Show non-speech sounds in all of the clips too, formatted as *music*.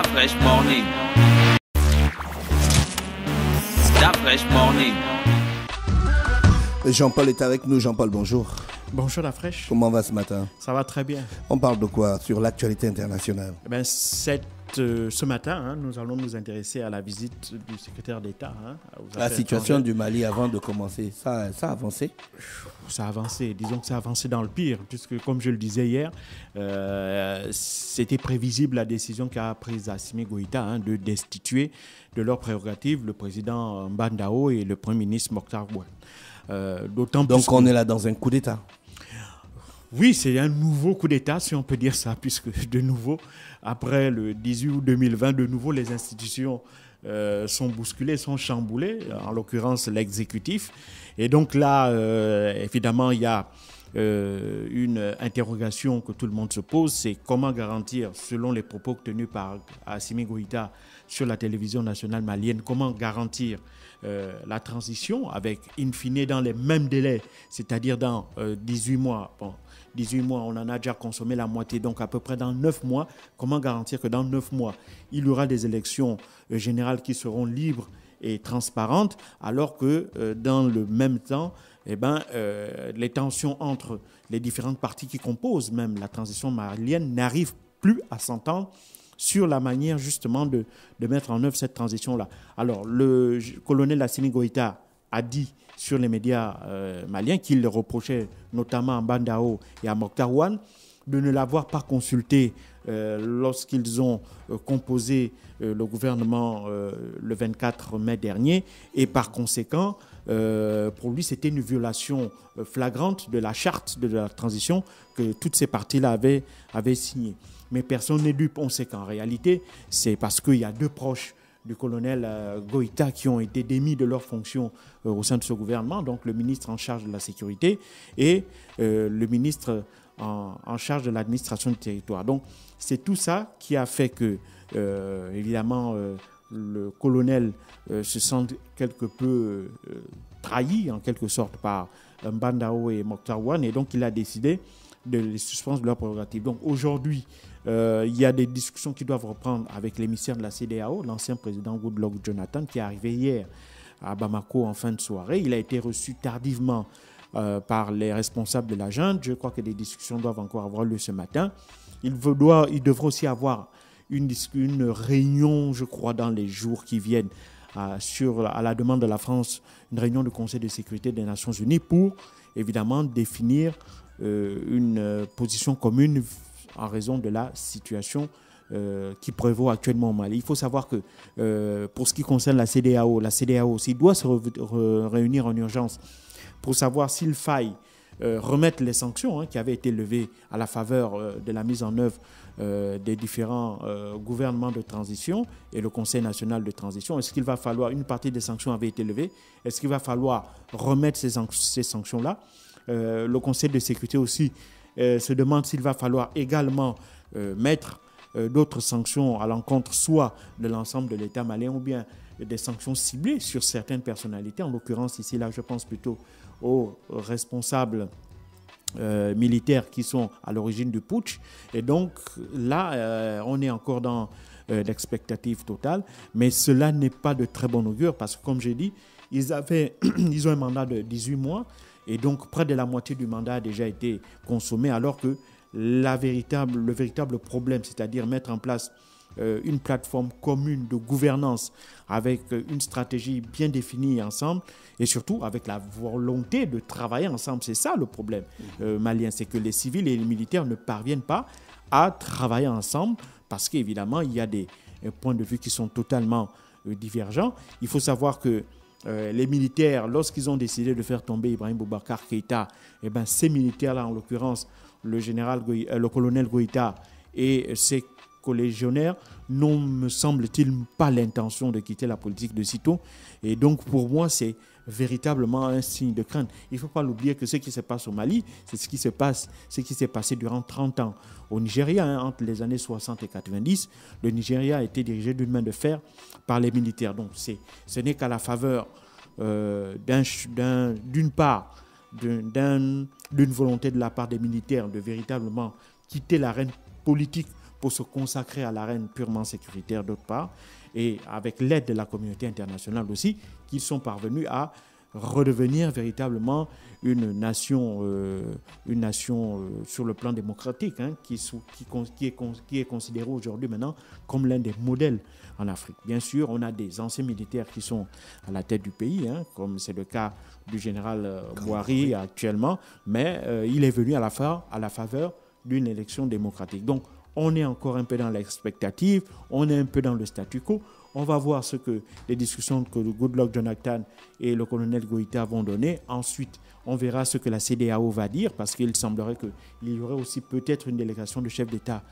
La fraîche morning. La fraîche morning. Jean-Paul est avec nous. Jean-Paul, bonjour. Bonjour la fraîche. Comment va ce matin Ça va très bien. On parle de quoi sur l'actualité internationale eh ben, Cette ce matin, hein, nous allons nous intéresser à la visite du secrétaire d'État. Hein, la situation du Mali avant de commencer, ça, ça a avancé Ça a avancé, disons que ça a avancé dans le pire, puisque comme je le disais hier, euh, c'était prévisible la décision qu'a prise Assimi Goïta hein, de destituer de leurs prérogatives le président Mbandao et le Premier ministre Mokhtar Bouane. Euh, Donc on est là dans un coup d'État oui, c'est un nouveau coup d'État, si on peut dire ça, puisque de nouveau, après le 18 août 2020, de nouveau, les institutions euh, sont bousculées, sont chamboulées, en l'occurrence l'exécutif. Et donc là, euh, évidemment, il y a euh, une interrogation que tout le monde se pose, c'est comment garantir, selon les propos tenus par Assimi Goïta sur la télévision nationale malienne, comment garantir euh, la transition avec, in fine, dans les mêmes délais, c'est-à-dire dans 18 euh, mois. Bon, 18 mois, on en a déjà consommé la moitié, donc à peu près dans 9 mois, comment garantir que dans 9 mois, il y aura des élections générales qui seront libres et transparentes, alors que dans le même temps, eh ben, euh, les tensions entre les différentes parties qui composent même la transition malienne n'arrivent plus à s'entendre sur la manière justement de, mettre en œuvre cette transition-là. Alors, le colonel Assini Goïta a dit sur les médias euh, maliens qu'il reprochait notamment à Bandao et à Mokhtar de ne l'avoir pas consulté euh, lorsqu'ils ont euh, composé euh, le gouvernement le 24 mai dernier. Et par conséquent, pour lui, c'était une violation flagrante de la charte de la transition que toutes ces parties-là avaient, signée. Mais personne n'est dupe. On qu'en réalité, c'est parce qu'il y a deux proches du colonel Goïta qui ont été démis de leurs fonctions au sein de ce gouvernement, donc le ministre en charge de la sécurité et le ministre en, charge de l'administration du territoire. Donc, c'est tout ça qui a fait que, euh, évidemment, euh, le colonel euh, se sente quelque peu trahi, en quelque sorte, par Mbandao et Moktawan, et donc il a décidé de les suspendre de leur Donc, aujourd'hui, il y a des discussions qui doivent reprendre avec l'émissaire de la CDAO, l'ancien président Goodluck Jonathan, qui est arrivé hier à Bamako en fin de soirée. Il a été reçu tardivement euh, par les responsables de la Je crois que des discussions doivent encore avoir lieu ce matin. Il, devrait doit, il devrait aussi avoir une, une, réunion, je crois, dans les jours qui viennent, euh, sur, à la demande de la France, une réunion du Conseil de sécurité des Nations Unies pour, évidemment, définir euh, une position commune en raison de la situation qui prévaut actuellement au Mali. Il faut savoir que pour ce qui concerne la CDAO, la CDAO aussi doit se réunir en urgence pour savoir s'il faille euh, remettre les sanctions hein, qui avaient été levées à la faveur euh, de la mise en œuvre euh, des différents gouvernements de transition et le Conseil national de transition. Est-ce qu'il va falloir, une partie des sanctions avait été levée, est-ce qu'il va falloir remettre ces, ces sanctions-là Le Conseil de sécurité aussi se demande s'il va falloir également mettre d'autres sanctions à l'encontre soit de l'ensemble de l'État malien ou bien des sanctions ciblées sur certaines personnalités. En l'occurrence, ici, là, je pense plutôt aux responsables euh, militaires qui sont à l'origine du putsch. Et donc là, euh, on est encore dans euh, l'expectative totale, mais cela n'est pas de très bon augure parce que, comme j'ai dit, ils, avaient, *clears throat* ils ont un mandat de 18 mois et donc près de la moitié du mandat a déjà été consommé alors que la véritable, le véritable problème, c'est-à-dire mettre en place euh, une plateforme commune de gouvernance avec euh, une stratégie bien définie ensemble et surtout avec la volonté de travailler ensemble. C'est ça le problème euh, malien, c'est que les civils et les militaires ne parviennent pas à travailler ensemble parce qu'évidemment, il y a des points de vue qui sont totalement divergents. Il faut savoir que les militaires, lorsqu'ils ont décidé de faire tomber Ibrahim Boubacar Keïta, et eh ben, ces militaires-là, en l'occurrence, le, général, le colonel Goïta et ses collégionnaires n'ont, me semble-t-il, pas l'intention de quitter la politique de sitôt. Et donc, pour moi, c'est véritablement un signe de crainte. Il ne faut pas l'oublier que ce qui se passe au Mali, c'est ce qui se passe, ce qui s'est passé durant 30 ans. Au Nigeria, hein, entre les années 60 et 90, le Nigeria a été dirigé d'une main de fer par les militaires. Donc, ce n'est qu'à la faveur euh, d'une part, d'une volonté de la part des militaires de véritablement quitter l'arène politique pour se consacrer à l'arène purement sécuritaire d'autre part, et avec l'aide de la communauté internationale aussi, qu'ils sont parvenus à redevenir véritablement une nation, euh, une nation euh, sur le plan démocratique, hein, qui, qui, qui, est, qui considérée aujourd'hui maintenant comme l'un des modèles en Afrique. Bien sûr, on a des anciens militaires qui sont à la tête du pays, hein, comme c'est le cas du général euh, Boari actuellement, mais il est venu à la, à la faveur d'une élection démocratique. Donc, on est encore un peu dans l'expectative, on est un peu dans le statu quo. On va voir ce que les discussions que le Goodluck Jonathan et le colonel Goïta vont donner. Ensuite, on verra ce que la CDAO va dire, parce qu'il semblerait qu'il y aurait aussi peut-être une délégation de chefs d'État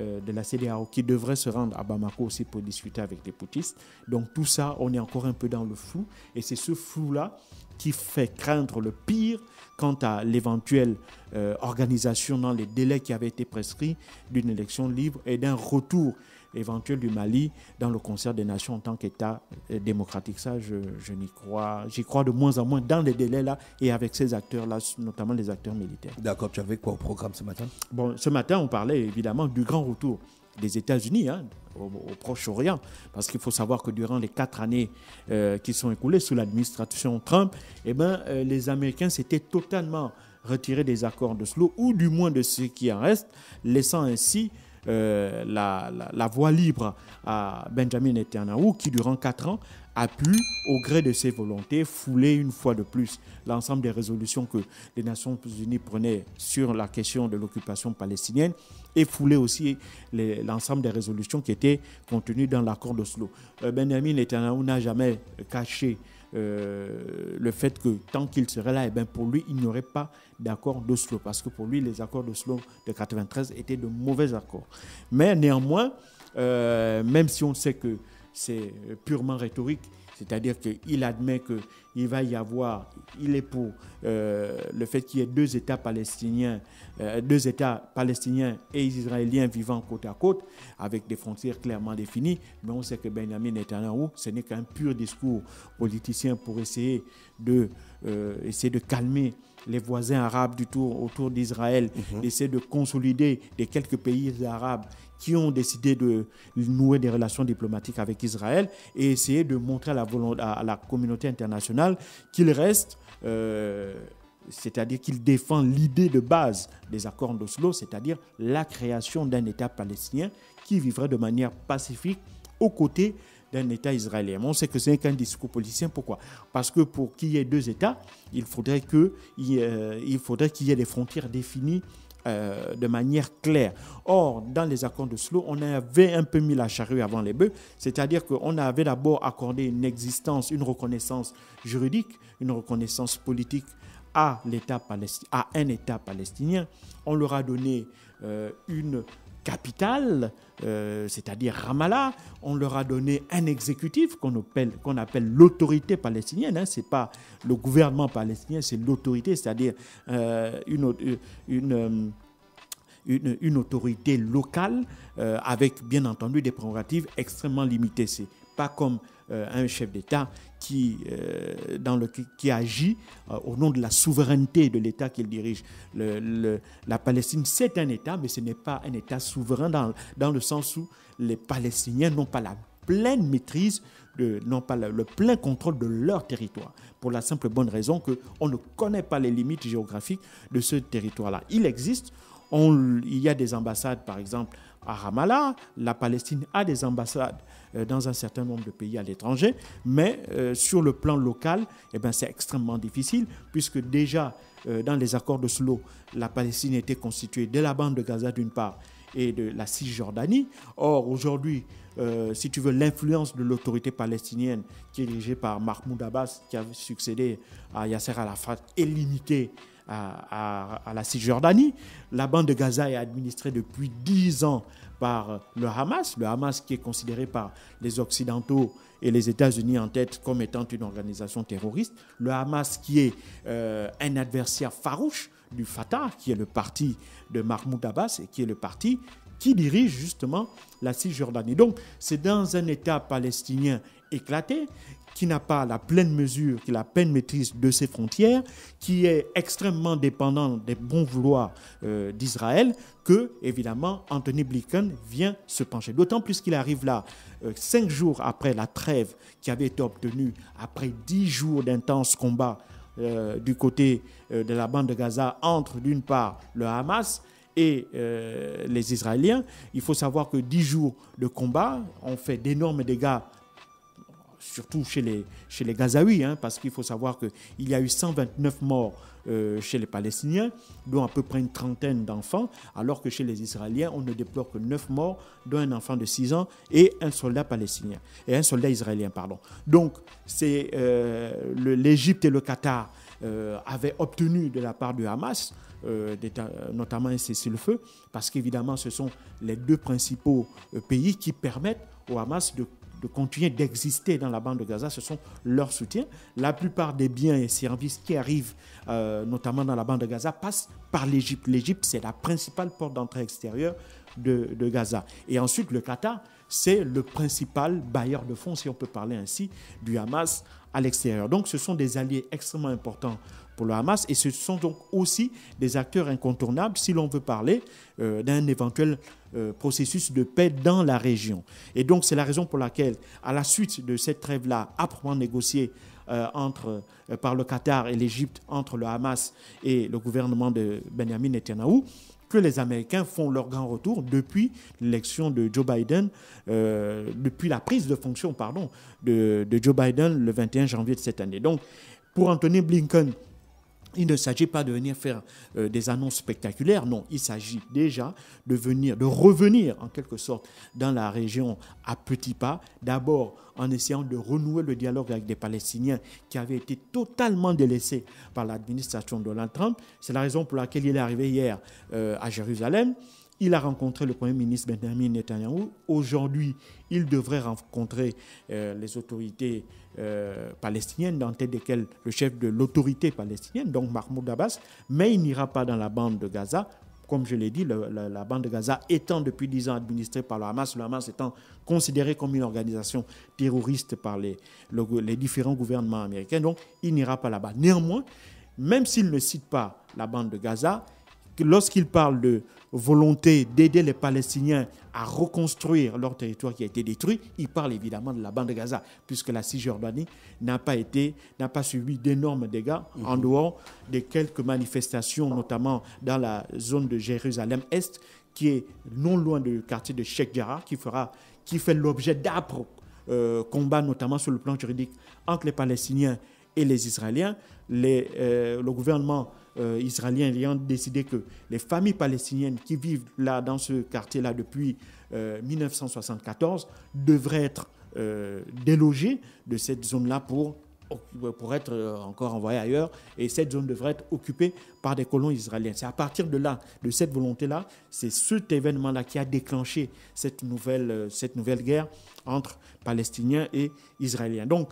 euh, de la CDAO qui devrait se rendre à Bamako aussi pour discuter avec les putistes. Donc tout ça, on est encore un peu dans le flou et c'est ce flou-là qui fait craindre le pire quant à l'éventuelle euh, organisation dans les délais qui avaient été prescrits d'une élection libre et d'un retour éventuelle du Mali dans le concert des nations en tant qu'État euh, démocratique. Ça, je, n'y crois, j'y crois de moins en moins dans les délais-là et avec ces acteurs-là, notamment les acteurs militaires. D'accord, tu avais quoi au programme ce matin Bon, ce matin, on parlait évidemment du grand retour des États-Unis hein, au, Proche-Orient, parce qu'il faut savoir que durant les quatre années euh, qui sont écoulées sous l'administration Trump, eh ben, euh, les Américains s'étaient totalement retirés des accords de Slo, ou du moins de ce qui en reste, laissant ainsi euh, la, la, voie libre à Benjamin Netanyahu, qui durant quatre ans a pu, au gré de ses volontés, fouler une fois de plus l'ensemble des résolutions que les Nations Unies prenaient sur la question de l'occupation palestinienne et fouler aussi l'ensemble des résolutions qui étaient contenues dans l'accord d'Oslo. Euh, Benjamin Netanyahu n'a jamais caché euh, le fait que tant qu'il serait là, et eh ben, pour lui, il n'y aurait pas d'accord d'Oslo, parce que pour lui, les accords d'Oslo de 1993 étaient de mauvais accords. Mais néanmoins, euh, même si on sait que c'est purement rhétorique, c'est-à-dire qu'il admet que il va y avoir, il est pour euh, le fait qu'il y ait deux États palestiniens, euh, deux États palestiniens et israéliens vivant côte à côte, avec des frontières clairement définies. Mais on sait que Benjamin Netanyahu, ce n'est qu'un pur discours politicien pour essayer de, euh, essayer de calmer les voisins arabes autour d'Israël, mhm. essayer de consolider les quelques pays arabes qui ont décidé de nouer des relations diplomatiques avec Israël et essayer de montrer la volonté à la communauté internationale qu'il reste, euh, c'est-à-dire qu'il défend l'idée de base des accords d'Oslo, c'est-à-dire la création d'un État palestinien qui vivrait de manière pacifique aux côtés d'un État israélien. On sait que c'est un discours politicien. Pourquoi Parce que pour qu'il y ait deux États, il faudrait qu'il euh, faudrait qu'il y ait des frontières définies euh, de manière claire. Or, dans les accords de Slo, on avait un peu mis la charrue avant les bœufs, c'est-à-dire qu'on avait d'abord accordé une existence, une reconnaissance juridique, une reconnaissance politique à, l'État un État palestinien. On leur a donné euh, une capitale, euh, c'est-à-dire Ramallah. On leur a donné un exécutif qu'on appelle, l'autorité palestinienne. Hein. C'est Ce n'est pas le gouvernement palestinien, c'est l'autorité, c'est-à-dire euh, euh, une, autorité locale avec, bien entendu, des prérogatives extrêmement limitées. Ce pas comme euh, un chef d'État qui, euh, dans qui agit euh, au nom de la souveraineté de l'État qu'il dirige. la Palestine, c'est un État, mais ce n'est pas un État souverain dans, le sens où les Palestiniens n'ont pas la pleine maîtrise, de, pas le, plein contrôle de leur territoire, pour la simple bonne raison qu'on ne connaît pas les limites géographiques de ce territoire-là. Il existe, il y a des ambassades, par exemple, à Ramallah. La Palestine a des ambassades euh, dans un certain nombre de pays à l'étranger, mais euh, sur le plan local, eh ben, c'est extrêmement difficile, puisque déjà euh, dans les accords de Slo, la Palestine était constituée de la bande de Gaza d'une part et de la Cisjordanie. Or, aujourd'hui, si tu veux, l'influence de l'autorité palestinienne qui est dirigée par Mahmoud Abbas, qui a succédé à Yasser Arafat, est limitée à, la Cisjordanie. La bande de Gaza est administrée depuis dix ans par le Hamas, le Hamas qui est considéré par les Occidentaux et les États-Unis en tête comme étant une organisation terroriste, le Hamas qui est euh, un adversaire farouche du Fatah, qui est le parti de Mahmoud Abbas et qui est le parti qui dirige justement la Cisjordanie. Donc c'est dans un État palestinien éclaté qui n'a pas la pleine mesure, qui la pleine maîtrise de ses frontières, qui est extrêmement dépendant des bons vouloirs euh, d'Israël, que, évidemment, Anthony Blinken vient se pencher. D'autant plus qu'il arrive là, euh, cinq jours après la trêve qui avait été obtenue, après dix jours d'intenses combats euh, du côté de la bande de Gaza entre, d'une part, le Hamas, et les Israéliens. Il faut savoir que dix jours de combat ont fait d'énormes dégâts surtout chez les, chez les Gazaouis, hein, parce qu'il faut savoir qu'il y a eu 129 morts euh, chez les Palestiniens, dont à peu près une trentaine d'enfants, alors que chez les Israéliens, on ne déplore que 9 morts, dont un enfant de 6 ans et un soldat palestinien, et un soldat israélien, pardon. Donc, c'est euh, l'Égypte et le Qatar euh, avaient obtenu de la part du Hamas notamment un cessez-le-feu, parce qu'évidemment, ce sont les deux principaux pays qui permettent au Hamas de de continuer d'exister dans la bande de Gaza, ce sont leurs soutiens. La plupart des biens et services qui arrivent, euh, notamment dans la bande de Gaza, passent par l'Égypte. L'Égypte, c'est la principale porte d'entrée extérieure de, de Gaza. Et ensuite, le Qatar, c'est le principal bailleur de fonds, si on peut parler ainsi, du Hamas à l'extérieur. Donc ce sont des alliés extrêmement importants pour le Hamas et ce sont donc aussi des acteurs incontournables si l'on veut parler euh, d'un éventuel euh, processus de paix dans la région. Et donc c'est la raison pour laquelle, à la suite de cette trêve-là, âprement négociée euh, par le Qatar et l'Égypte, entre le Hamas et le gouvernement de Benjamin Netanyahu, que les Américains font leur grand retour depuis l'élection de Joe Biden, euh, depuis la prise de fonction pardon, de, de Joe Biden le 21 janvier de cette année. Donc, pour Anthony Blinken, il ne s'agit pas de venir faire euh, des annonces spectaculaires, non, il s'agit déjà de venir, de revenir en quelque sorte dans la région à petits pas, d'abord en essayant de renouer le dialogue avec des Palestiniens qui avaient été totalement délaissés par l'administration de Donald Trump. C'est la raison pour laquelle il est arrivé hier euh, à Jérusalem. Il a rencontré le Premier ministre Benjamin Netanyahu. Aujourd'hui, il devrait rencontrer euh, les autorités euh, palestiniennes, dans tête desquelles le chef de l'autorité palestinienne, donc Mahmoud Abbas, mais il n'ira pas dans la bande de Gaza. Comme je l'ai dit, la, bande de Gaza étant depuis dix ans administrée par le Hamas, le Hamas étant considéré comme une organisation terroriste par les, les différents gouvernements américains, donc il n'ira pas là-bas. Néanmoins, même s'il ne cite pas la bande de Gaza, lorsqu'il parle de volonté d'aider les Palestiniens à reconstruire leur territoire qui a été détruit. Il parle évidemment de la bande de Gaza, puisque la Cisjordanie n'a pas, été, pas subi d'énormes dégâts, en mhm. dehors de quelques manifestations, notamment dans la zone de Jérusalem-Est, qui est non loin du quartier de Sheikh Jarrah, qui, fera, qui fait l'objet d'âpres euh, combats, notamment sur le plan juridique, entre les Palestiniens et les Israéliens. Euh, le gouvernement euh, israéliens ayant décidé que les familles palestiniennes qui vivent là, dans ce quartier-là, depuis 1974, euh, devraient être euh, délogées de cette zone-là pour pour être encore envoyées ailleurs, et cette zone devrait être occupée par des colons israéliens. C'est à partir de là, de cette volonté-là, c'est cet événement-là qui a déclenché cette nouvelle, cette nouvelle guerre entre Palestiniens et Israéliens. Donc,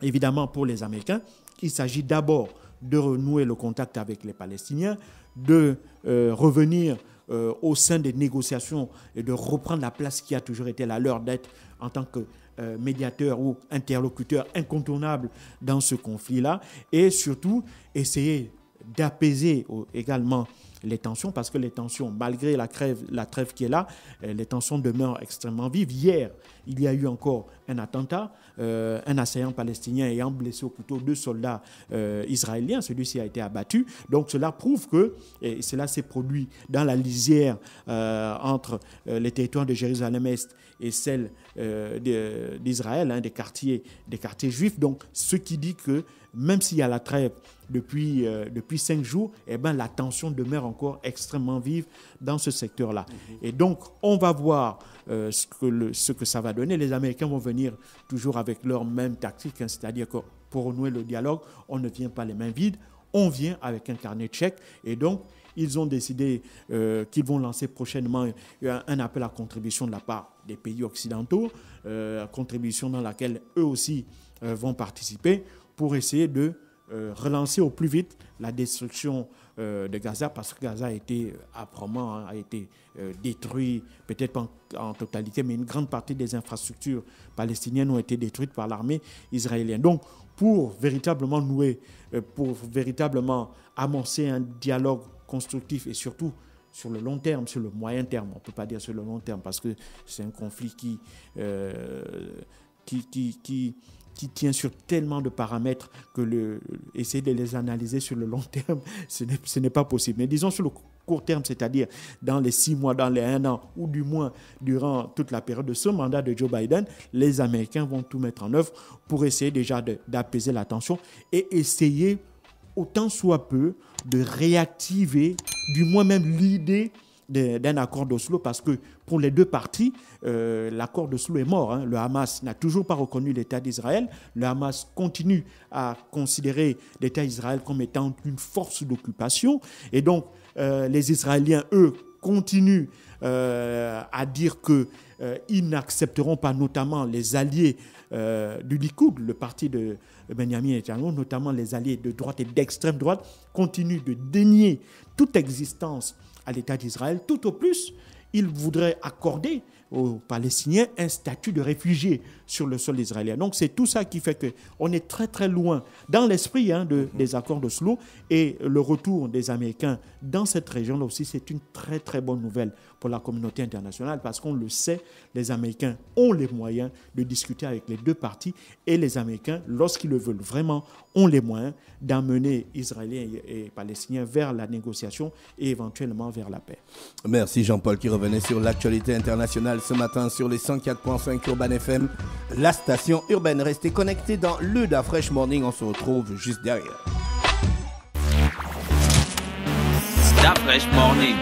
évidemment, pour les Américains, il s'agit d'abord de renouer le contact avec les Palestiniens, de euh, revenir euh, au sein des négociations et de reprendre la place qui a toujours été la leur d'être en tant que euh, médiateur ou interlocuteur incontournable dans ce conflit-là, et surtout essayer d'apaiser également les tensions, parce que les tensions, malgré la, crève, la trêve qui est là, les tensions demeurent extrêmement vives. Hier, il y a eu encore un attentat, euh, un assaillant palestinien ayant blessé au couteau deux soldats euh, israéliens. Celui-ci a été abattu. Donc cela prouve que, cela s'est produit dans la lisière euh, entre les territoires de Jérusalem-Est et celle d'Israël, hein, des, quartiers, juifs. Donc ce qui dit que même s'il y a la trêve depuis, depuis cinq jours, eh ben, la tension demeure encore extrêmement vive dans ce secteur-là. Mm-hmm. Et donc, on va voir ce, que ce que ça va les Américains vont venir toujours avec leur même tactique, hein. c'est-à-dire que pour nouer le dialogue, on ne vient pas les mains vides, on vient avec un carnet de chèques. Et donc, ils ont décidé euh, qu'ils vont lancer prochainement euh, un, appel à contribution de la part des pays occidentaux, euh, contribution dans laquelle eux aussi vont participer pour essayer de euh, relancer au plus vite la destruction euh, de Gaza parce que Gaza a été apparemment euh, hein, a été détruit, peut-être pas en, totalité, mais une grande partie des infrastructures palestiniennes ont été détruites par l'armée israélienne. Donc, pour véritablement nouer, pour véritablement amorcer un dialogue constructif et surtout sur le long terme, sur le moyen terme, on ne peut pas dire sur le long terme parce que c'est un conflit qui, qui, qui, qui tient sur tellement de paramètres que le, essayer de les analyser sur le long *laughs* terme, ce n'est pas possible. Mais disons sur le court terme, c'est-à-dire dans les six mois, dans les un an, ou du moins durant toute la période de ce mandat de Joe Biden, les Américains vont tout mettre en œuvre pour essayer déjà d'apaiser la tension et essayer, autant soit peu, de réactiver, du moins même l'idée d'un accord d'Oslo parce que pour les deux parties, euh, l'accord d'Oslo est mort. Hein. Le Hamas n'a toujours pas reconnu l'État d'Israël. Le Hamas continue à considérer l'État d'Israël comme étant une force d'occupation. Et donc, euh, les Israéliens, eux, continuent euh, à dire qu'ils ils n'accepteront pas notamment les alliés du Likoud, le parti de Benjamin Netanyahu, notamment les alliés de droite et d'extrême droite, continuent de dénier toute existence à l'État d'Israël. Tout au plus, il voudrait accorder aux Palestiniens un statut de réfugié sur le sol israélien. Donc c'est tout ça qui fait qu'on est très très loin dans l'esprit hein, de, des accords de d'Oslo et le retour des Américains dans cette région là aussi c'est une très très bonne nouvelle pour la communauté internationale parce qu'on le sait, les Américains ont les moyens de discuter avec les deux parties et les Américains, lorsqu'ils le veulent vraiment, ont les moyens d'amener Israéliens et Palestiniens vers la négociation et éventuellement vers la paix. Merci Jean-Paul qui revenait sur l'actualité internationale ce matin sur les 104.5 Urban FM, la station urbaine. restée connectée dans le Da Fresh Morning, on se retrouve juste derrière. Da Fresh Morning.